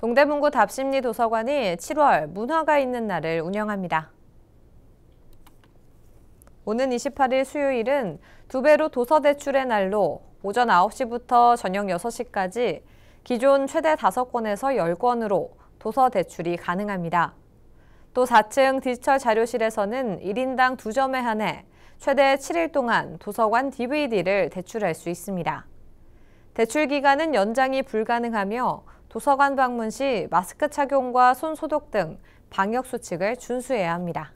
동대문구 답심리 도서관이 7월 문화가 있는 날을 운영합니다. 오는 28일 수요일은 두 배로 도서 대출의 날로 오전 9시부터 저녁 6시까지 기존 최대 5권에서 10권으로 도서 대출이 가능합니다. 또 4층 디지털 자료실에서는 1인당 2점에 한해 최대 7일 동안 도서관 DVD를 대출할 수 있습니다. 대출 기간은 연장이 불가능하며 도서관 방문 시 마스크 착용과 손 소독 등 방역 수칙을 준수해야 합니다.